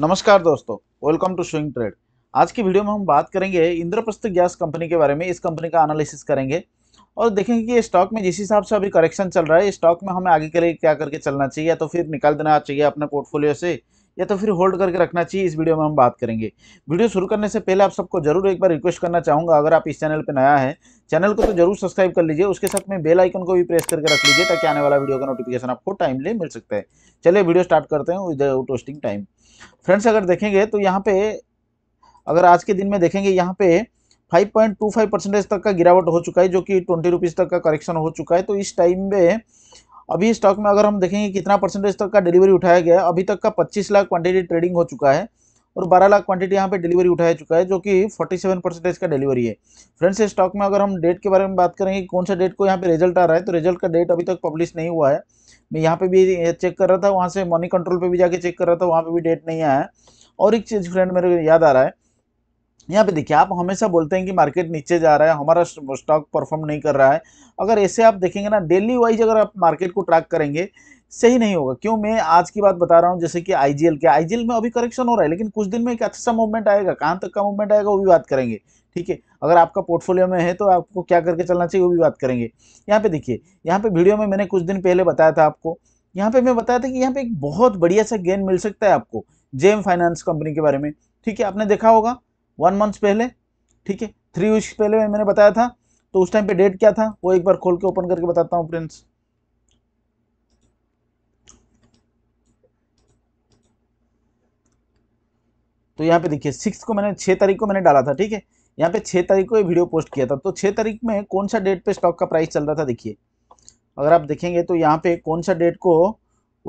नमस्कार दोस्तों welcome to swing trade आज की वीडियो में हम बात करेंगे इंद्रप्रस्थ गैस कंपनी के बारे में इस कंपनी का एनालिसिस करेंगे और देखेंगे कि ये स्टॉक में जिस हिसाब से अभी करेक्शन चल रहा है स्टॉक में हमें आगे के लिए क्या करके चलना चाहिए या तो फिर निकाल देना चाहिए अपने पोर्टफोलियो से या तो फिर होल्ड करके रखना चाहिए इस वीडियो में हम बात करेंगे वीडियो शुरू करने से पहले आप सबको जरूर एक बार रिक्वेस्ट करना चाहूँगा अगर आप इस चैनल पर नया है चैनल को तो जरूर सब्सक्राइब कर लीजिए उसके साथ में बेल आइकन को भी प्रेस करके रख लीजिए ताकि आने वाला वीडियो का नोटिफिकेशन आपको टाइमली मिल सकता है चलिए वीडियो स्टार्ट करते हैं विदाउट वेस्टिंग टाइम फ्रेंड्स अगर देखेंगे तो यहाँ पे अगर आज के दिन में देखेंगे यहाँ पे 5.25 परसेंटेज तक का गिरावट हो चुका है जो कि ट्वेंटी रुपीज़ तक का करेक्शन हो चुका है तो इस टाइम में अभी स्टॉक में अगर हम देखेंगे कितना परसेंटेज तक का डिलीवरी उठाया गया है अभी तक का 25 लाख क्वांटिटी ट्रेडिंग हो चुका है और 12 लाख क्वांटिटी यहाँ पे डिलीवरी उठाया चुका है जो कि 47 परसेंटेज का डिलीवरी है फ्रेंड्स इस स्टॉक में अगर हम डेट के बारे में बात करेंगे कौन सा डेट को यहाँ पे रिजल्ट आ रहा है तो रिजल्ट का डेट अभी तक पब्लिश नहीं हुआ है मैं यहाँ पे भी चेक कर रहा था वहाँ से मनी कंट्रोल पर भी जाके चेक कर रहा था वहाँ पर भी डेट नहीं आया और एक चीज़ फ्रेंड मेरे को याद आ रहा है यहाँ पे देखिए आप हमेशा बोलते हैं कि मार्केट नीचे जा रहा है हमारा स्टॉक परफॉर्म नहीं कर रहा है अगर ऐसे आप देखेंगे ना डेली वाइज अगर आप मार्केट को ट्रैक करेंगे सही नहीं होगा क्यों मैं आज की बात बता रहा हूँ जैसे कि आई जी के आई में अभी करेक्शन हो रहा है लेकिन कुछ दिन में एक अच्छा मूवमेंट आएगा कहाँ तक का मूवमेंट आएगा वो भी बात करेंगे ठीक है अगर आपका पोर्टफोलियो में है तो आपको क्या करके चलना चाहिए वो भी बात करेंगे यहाँ पे देखिए यहाँ पे वीडियो में मैंने कुछ दिन पहले बताया था आपको यहाँ पे मैं बताया था कि यहाँ पे एक बहुत बढ़िया सा गेन मिल सकता है आपको जेम फाइनेंस कंपनी के बारे में ठीक है आपने देखा होगा वन मंथ पहले ठीक है थ्री वीक्स पहले मैंने बताया था तो उस टाइम पे डेट क्या था वो एक बार खोल के ओपन करके बताता हूँ फ्रेंड्स तो यहाँ पे देखिए सिक्स को मैंने छः तारीख को मैंने डाला था ठीक है यहाँ पे छः तारीख को ये वीडियो पोस्ट किया था तो छः तारीख में कौन सा डेट पे स्टॉक का प्राइस चल रहा था देखिए अगर आप देखेंगे तो यहाँ पे कौन सा डेट को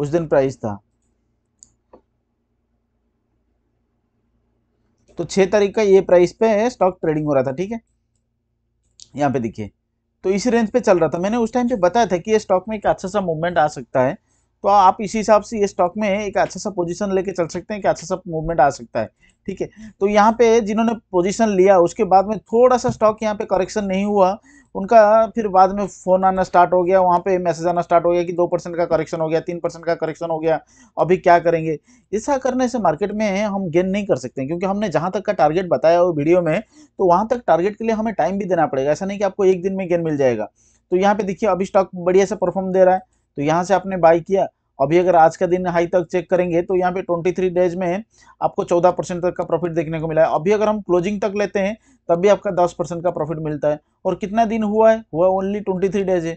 उस दिन प्राइस था तो छः तारीख का ये प्राइस पे स्टॉक ट्रेडिंग हो रहा था ठीक है यहाँ पे देखिए तो इसी रेंज पे चल रहा था मैंने उस टाइम पे बताया था कि ये स्टॉक में एक अच्छा सा मूवमेंट आ सकता है तो आप इसी हिसाब से ये स्टॉक में एक अच्छा सा पोजीशन लेके चल सकते हैं कि अच्छा सा मूवमेंट आ सकता है ठीक है तो यहाँ पे जिन्होंने पोजीशन लिया उसके बाद में थोड़ा सा स्टॉक यहाँ पे करेक्शन नहीं हुआ उनका फिर बाद में फ़ोन आना स्टार्ट हो गया वहाँ पे मैसेज आना स्टार्ट हो गया कि दो परसेंट का करेक्शन हो गया तीन परसेंट का करेक्शन हो गया अभी क्या करेंगे ऐसा करने से मार्केट में हम गेन नहीं कर सकते क्योंकि हमने जहाँ तक का टारगेट बताया वो वीडियो में तो वहाँ तक टारगेट के लिए हमें टाइम भी देना पड़ेगा ऐसा नहीं कि आपको एक दिन में गेन मिल जाएगा तो यहाँ पे देखिए अभी स्टॉक बढ़िया से परफॉर्म दे रहा है तो यहाँ से आपने बाई किया अभी अगर आज का दिन हाई तक चेक करेंगे तो यहाँ पे 23 डेज में आपको 14 परसेंट तक का प्रॉफिट देखने को मिला है अभी अगर हम क्लोजिंग तक लेते हैं तब भी आपका 10 परसेंट का प्रॉफिट मिलता है और कितना दिन हुआ है हुआ ओनली 23 डेज है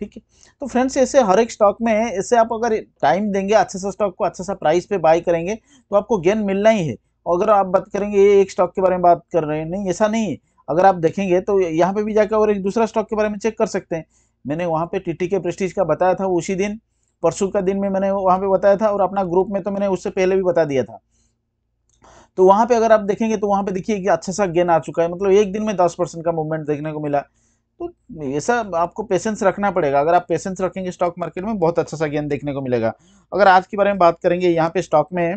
ठीक है तो फ्रेंड्स ऐसे हर एक स्टॉक में ऐसे आप अगर टाइम देंगे अच्छे सा स्टॉक को अच्छा सा प्राइस पे बाय करेंगे तो आपको गेन मिलना ही है अगर आप बात करेंगे ये एक स्टॉक के बारे में बात कर रहे हैं नहीं ऐसा नहीं है अगर आप देखेंगे तो यहाँ पे भी जाकर और एक दूसरा स्टॉक के बारे में चेक कर सकते हैं मैंने वहाँ पे टीटी के प्रेस्टीज का बताया था उसी दिन परसों का दिन में मैंने वहाँ पे बताया था और अपना ग्रुप में तो मैंने उससे पहले भी बता दिया था तो वहाँ पे अगर आप देखेंगे तो वहाँ पे देखिए कि अच्छा सा गेन आ चुका है मतलब एक दिन में दस परसेंट का मूवमेंट देखने को मिला तो ऐसा आपको पेशेंस रखना पड़ेगा अगर आप पेशेंस रखेंगे स्टॉक मार्केट में बहुत अच्छा सा गेन देखने को मिलेगा अगर आज के बारे में बात करेंगे यहाँ पे स्टॉक में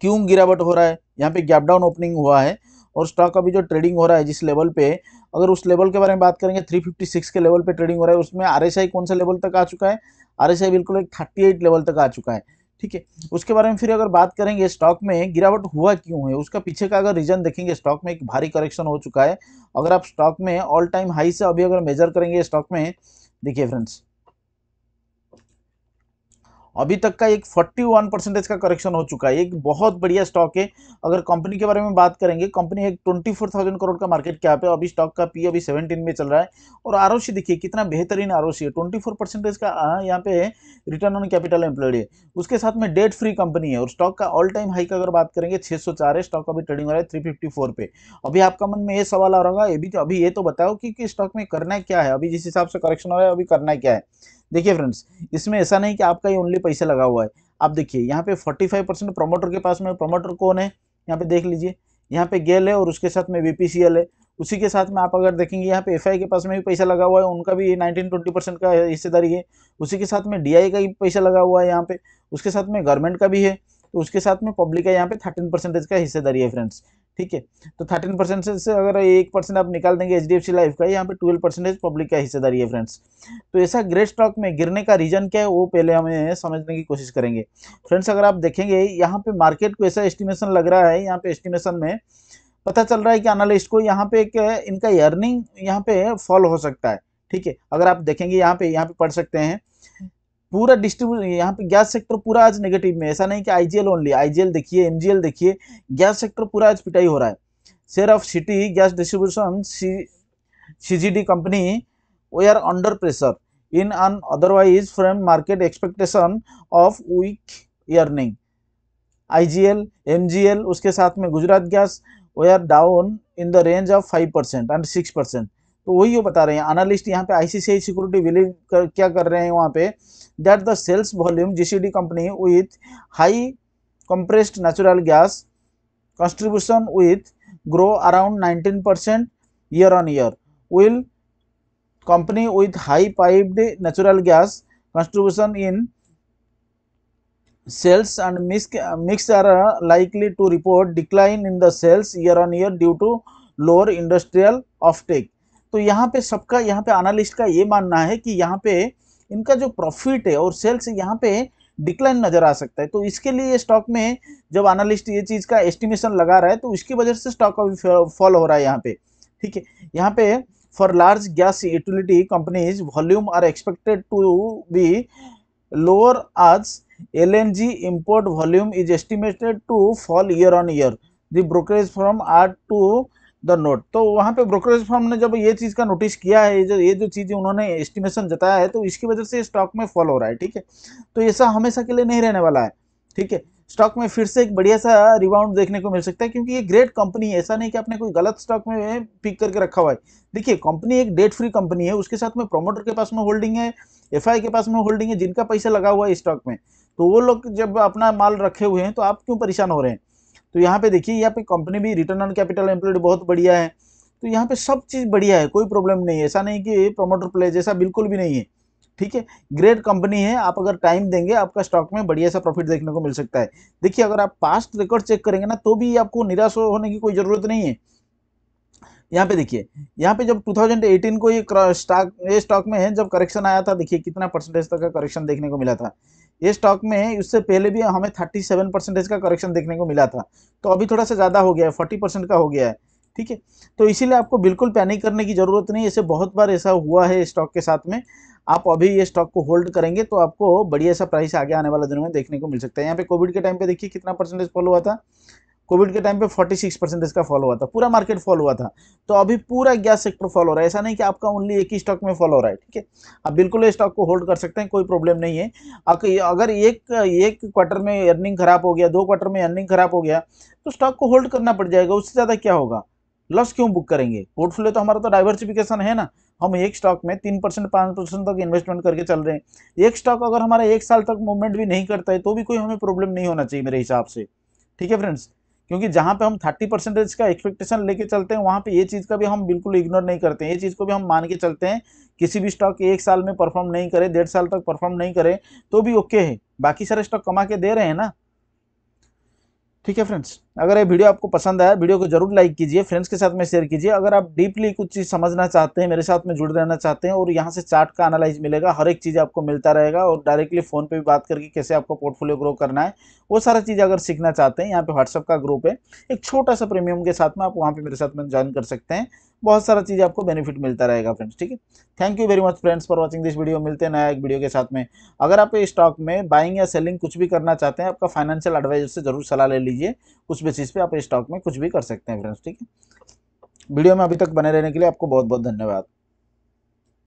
क्यों गिरावट हो रहा है यहाँ पे गैप डाउन ओपनिंग हुआ है और स्टॉक अभी जो ट्रेडिंग हो रहा है जिस लेवल पे अगर उस लेवल के बारे में बात करेंगे 356 के लेवल पे ट्रेडिंग हो रहा है उसमें आरएसआई कौन सा लेवल तक आ चुका है आरएसआई बिल्कुल एक 38 लेवल तक आ चुका है ठीक है उसके बारे में फिर अगर बात करेंगे स्टॉक में गिरावट हुआ क्यों है उसका पीछे का अगर रीजन देखेंगे स्टॉक में एक भारी करेक्शन हो चुका है अगर आप स्टॉक में ऑल टाइम हाई से अभी अगर मेजर करेंगे स्टॉक में देखिए फ्रेंड्स अभी तक का एक 41 परसेंटेज का करेक्शन हो चुका है एक बहुत बढ़िया स्टॉक है अगर कंपनी के बारे में बात करेंगे कंपनी एक 24,000 करोड़ का मार्केट कैप है अभी स्टॉक का पी e अभी 17 में चल रहा है और आर देखिए कितना बेहतरीन आर है 24 परसेंटेज का हाँ, यहाँ पे है रिटर्न ऑन कैपिटल एम्प्लॉयड है उसके साथ में डेट फ्री कंपनी है और स्टॉक का ऑल टाइम हाई का अगर बात करेंगे छः है स्टॉक अभी ट्रेडिंग हो रहा है थ्री पे अभी आपका मन में ये सवाल आ रहा होगा अभी तो अभी ये तो बताओ कि स्टॉक में करना क्या है अभी जिस हिसाब से करेक्शन हो रहा है अभी करना क्या है देखिए फ्रेंड्स इसमें ऐसा नहीं कि आपका ही ओनली पैसा लगा हुआ है आप देखिए यहाँ पे 45 परसेंट प्रोमोटर के पास में प्रोमोटर कौन है यहाँ पे देख लीजिए यहाँ पे गेल है और उसके साथ में बीपीसीएल है उसी के साथ में आप अगर देखेंगे यहाँ पे एफ के पास में भी पैसा लगा हुआ है उनका भी नाइनटीन ट्वेंटी परसेंट का हिस्सेदारी है उसी के साथ में डी का भी पैसा लगा हुआ है यहाँ पे उसके साथ में गवर्नमेंट का भी है तो उसके साथ में पब्लिक का यहाँ पे थर्टीन परसेंटेज का हिस्सेदारी है फ्रेंड्स ठीक है तो थर्टीन परसेंट से अगर एक परसेंट आप निकाल देंगे एच डी लाइफ का यहाँ पे ट्वेल्व परसेंटेज पब्लिक का हिस्सेदारी है फ्रेंड्स तो ऐसा ग्रेट स्टॉक में गिरने का रीजन क्या है वो पहले हमें समझने की कोशिश करेंगे फ्रेंड्स अगर आप देखेंगे यहाँ पे मार्केट को ऐसा एस्टिमेशन लग रहा है यहाँ पे एस्टिमेशन में पता चल रहा है कि एनालिस्ट को यहाँ पे एक इनका अर्निंग यहाँ पे फॉल हो सकता है ठीक है अगर आप देखेंगे यहाँ पे यहाँ पे पढ़ सकते हैं पूरा डिस्ट्रीब्यूशन यहाँ पे गैस सेक्टर पूरा आज नेगेटिव में ऐसा नहीं कि आईजीएल ओनली आईजीएल देखिए एमजीएल देखिए गैस सेक्टर पूरा आज पिटाई हो रहा है share of city gas distribution C C company they are under pressure in an otherwise from market expectation of weak earning IGL MGL उसके साथ में Gujarat gas they are down in the range of percent and percent तो वही वो बता रहे हैं analyst यहाँ पे आईसीसीआई सिक्योरिटी बिलीव कर, क्या कर रहे हैं वहाँ पे that the sales volume GCD company with high compressed natural gas contribution with grow around 19 percent year on year will company with high piped natural gas contribution in sales and mix are likely to report decline in the sales year on year due to lower industrial offtake तो यहाँ पे सबका यहाँ पे analyst का ये मानना है कि यहाँ पे इनका जो प्रॉफिट है और सेल्स यहाँ पे डिक्लाइन नज़र आ सकता है तो इसके लिए स्टॉक में जब एनालिस्ट ये चीज़ का एस्टिमेशन लगा रहा है तो उसकी वजह से स्टॉक अभी फॉल हो रहा है यहाँ पे ठीक है यहाँ पे for large gas utility companies volume are expected to be lower आज L N G import volume is estimated to fall year on year the brokerage from are to the note तो वहाँ पे ब्रोकरेज फॉर्म ने जब ये चीज़ का notice किया है ये जो ये जो चीज़ उन्होंने एस्टिमेशन जताया है तो इसकी वजह से स्टॉक में फॉल हो रहा है ठीक है तो ऐसा हमेशा के लिए नहीं रहने वाला है ठीक है स्टॉक में फिर से एक बढ़िया सा रिबाउंड देखने को मिल सकता है क्योंकि ये ग्रेट कंपनी है ऐसा नहीं कि आपने कोई गलत स्टॉक में पिक करके रखा हुआ है देखिए कंपनी एक डेट फ्री कंपनी है उसके साथ में प्रोमोटर के पास में होल्डिंग है एफ के पास में होल्डिंग है जिनका पैसा लगा हुआ है स्टॉक में तो वो लोग जब अपना माल रखे हुए हैं तो आप क्यों परेशान हो रहे हैं तो यहाँ पे देखिए यहाँ पे कंपनी भी रिटर्न ऑन कैपिटल एम्प्लॉयड बहुत बढ़िया है तो यहाँ पे सब चीज़ बढ़िया है कोई प्रॉब्लम नहीं है ऐसा नहीं कि प्रोमोटर प्ले जैसा बिल्कुल भी नहीं है ठीक है ग्रेट कंपनी है आप अगर टाइम देंगे आपका स्टॉक में बढ़िया सा प्रॉफिट देखने को मिल सकता है देखिए अगर आप पास्ट रिकॉर्ड चेक करेंगे ना तो भी आपको निराश होने की कोई ज़रूरत नहीं है यहाँ पे देखिए यहाँ पे जब 2018 को ये स्टॉक ये स्टॉक में है जब करेक्शन आया था देखिए कितना परसेंटेज तक का करेक्शन देखने को मिला था ये स्टॉक में उससे पहले भी हमें 37 परसेंटेज का करेक्शन देखने को मिला था तो अभी थोड़ा सा ज़्यादा हो गया है फोर्टी परसेंट का हो गया है ठीक है तो इसीलिए आपको बिल्कुल पैनिक करने की ज़रूरत नहीं ऐसे बहुत बार ऐसा हुआ है स्टॉक के साथ में आप अभी ये स्टॉक को होल्ड करेंगे तो आपको बढ़िया सा प्राइस आगे आने वाले दिनों में देखने को मिल सकता है यहाँ पे कोविड के टाइम पे देखिए कितना परसेंटेज फॉल हुआ था कोविड के टाइम पे 46 परसेंट इसका फॉल हुआ था पूरा मार्केट फॉल हुआ था तो अभी पूरा गैस सेक्टर फॉल हो रहा है ऐसा नहीं कि आपका ओनली एक ही स्टॉक में फॉल हो रहा है ठीक है आप बिल्कुल इस स्टॉक को होल्ड कर सकते हैं कोई प्रॉब्लम नहीं है अगर एक एक क्वार्टर में अर्निंग खराब हो गया दो क्वार्टर में अर्निंग खराब हो गया तो स्टॉक को होल्ड करना पड़ जाएगा उससे ज़्यादा क्या होगा लॉस क्यों बुक करेंगे पोर्टफोलियो तो हमारा तो डाइवर्सिफिकेशन है ना हम एक स्टॉक में तीन परसेंट पाँच परसेंट तक इन्वेस्टमेंट करके चल रहे हैं एक स्टॉक अगर हमारा एक साल तक मूवमेंट भी नहीं करता है तो भी कोई हमें प्रॉब्लम नहीं होना चाहिए मेरे हिसाब से ठीक है फ्रेंड्स क्योंकि जहाँ पे हम थर्टी परसेंटेज का एक्सपेक्टेशन लेके चलते हैं वहाँ पे ये चीज़ का भी हम बिल्कुल इग्नोर नहीं करते हैं ये चीज़ को भी हम मान के चलते हैं किसी भी स्टॉक एक साल में परफॉर्म नहीं करे डेढ़ साल तक परफॉर्म नहीं करे तो भी ओके है बाकी सारे स्टॉक कमा के दे रहे हैं ना ठीक है फ्रेंड्स अगर ये वीडियो आपको पसंद आया वीडियो को जरूर लाइक कीजिए फ्रेंड्स के साथ में शेयर कीजिए अगर आप डीपली कुछ चीज़ समझना चाहते हैं मेरे साथ में जुड़ रहना चाहते हैं और यहाँ से चार्ट का एनालाइज मिलेगा हर एक चीज़ आपको मिलता रहेगा और डायरेक्टली फ़ोन पे भी बात करके कैसे आपको पोर्टफोलियो ग्रो करना है वो सारा चीज़ अगर सीखना चाहते हैं यहाँ पर व्हाट्सअप का ग्रुप है एक छोटा सा प्रीमियम के साथ में आप वहाँ पर मेरे साथ में ज्वाइन कर सकते हैं बहुत सारा चीज़ आपको बेनिफिट मिलता रहेगा फ्रेंड्स ठीक है thank you very much friends for watching this video मिलते हैं नया एक वीडियो के साथ में अगर आप स्टॉक में बाइंग या सेलिंग कुछ भी करना चाहते हैं आपका फाइनेंशियल एडवाइजर से जरूर सलाह ले लीजिए कुछ बेसिस पे आप स्टॉक में कुछ भी कर सकते हैं फ्रेंड्स ठीक है वीडियो में अभी तक बने रहने के लिए आपको बहुत बहुत धन्यवाद